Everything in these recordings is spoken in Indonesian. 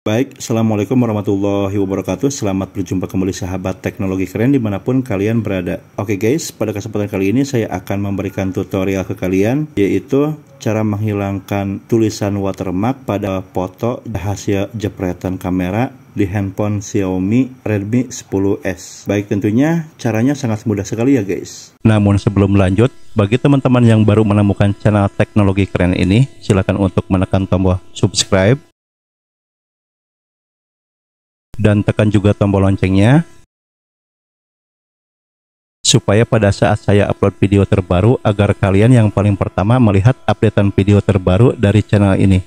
Baik, Assalamualaikum warahmatullahi wabarakatuh Selamat berjumpa kembali sahabat teknologi keren dimanapun kalian berada Oke guys, pada kesempatan kali ini saya akan memberikan tutorial ke kalian Yaitu cara menghilangkan tulisan watermark pada foto hasil jepretan kamera di handphone Xiaomi Redmi 10S Baik tentunya caranya sangat mudah sekali ya guys Namun sebelum lanjut, bagi teman-teman yang baru menemukan channel teknologi keren ini Silahkan untuk menekan tombol subscribe dan tekan juga tombol loncengnya supaya pada saat saya upload video terbaru agar kalian yang paling pertama melihat updatean video terbaru dari channel ini.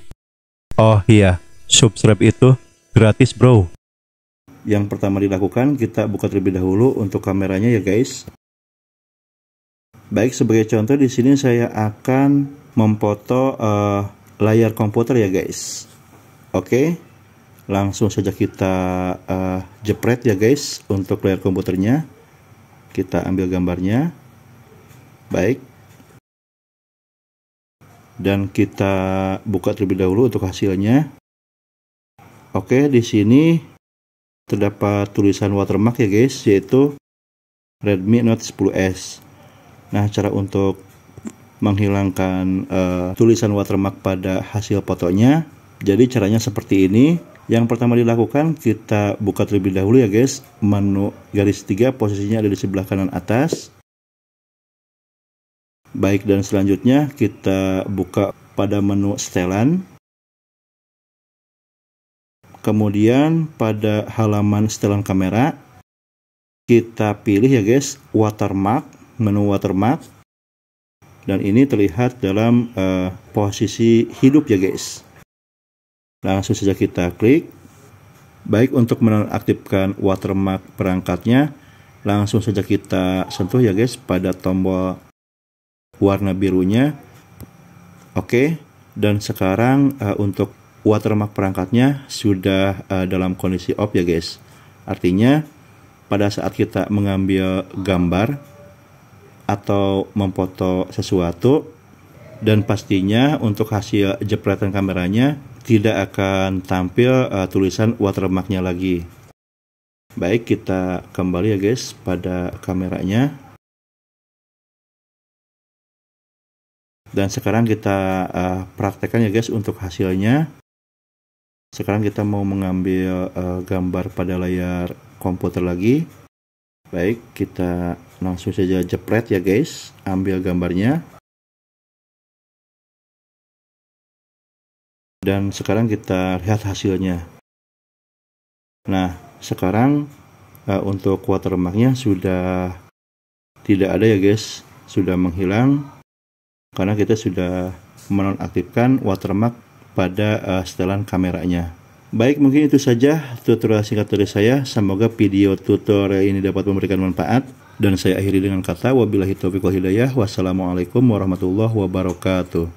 Oh iya, subscribe itu gratis bro. Yang pertama dilakukan kita buka terlebih dahulu untuk kameranya ya guys. Baik sebagai contoh di sini saya akan memfoto uh, layar komputer ya guys. Oke. Okay? langsung saja kita uh, jepret ya guys untuk layar komputernya kita ambil gambarnya baik dan kita buka terlebih dahulu untuk hasilnya oke di sini terdapat tulisan watermark ya guys yaitu Redmi Note 10s nah cara untuk menghilangkan uh, tulisan watermark pada hasil fotonya jadi caranya seperti ini yang pertama dilakukan kita buka terlebih dahulu ya guys. Menu garis 3 posisinya ada di sebelah kanan atas. Baik dan selanjutnya kita buka pada menu setelan. Kemudian pada halaman setelan kamera kita pilih ya guys watermark, menu watermark. Dan ini terlihat dalam uh, posisi hidup ya guys. Langsung saja kita klik. Baik untuk menonaktifkan watermark perangkatnya, langsung saja kita sentuh ya guys pada tombol warna birunya. Oke, dan sekarang uh, untuk watermark perangkatnya sudah uh, dalam kondisi off ya guys. Artinya pada saat kita mengambil gambar atau memfoto sesuatu dan pastinya untuk hasil jepretan kameranya tidak akan tampil uh, tulisan watermarknya lagi. Baik, kita kembali ya guys pada kameranya. Dan sekarang kita uh, praktekkan ya guys untuk hasilnya. Sekarang kita mau mengambil uh, gambar pada layar komputer lagi. Baik, kita langsung saja jepret ya guys, ambil gambarnya. dan sekarang kita lihat hasilnya nah sekarang uh, untuk watermarknya sudah tidak ada ya guys sudah menghilang karena kita sudah menonaktifkan watermark pada uh, setelan kameranya Baik, mungkin itu saja tutorial singkat dari saya. Semoga video tutorial ini dapat memberikan manfaat. Dan saya akhiri dengan kata, wabillahi taufiq wal hidayah. Wassalamualaikum warahmatullahi wabarakatuh.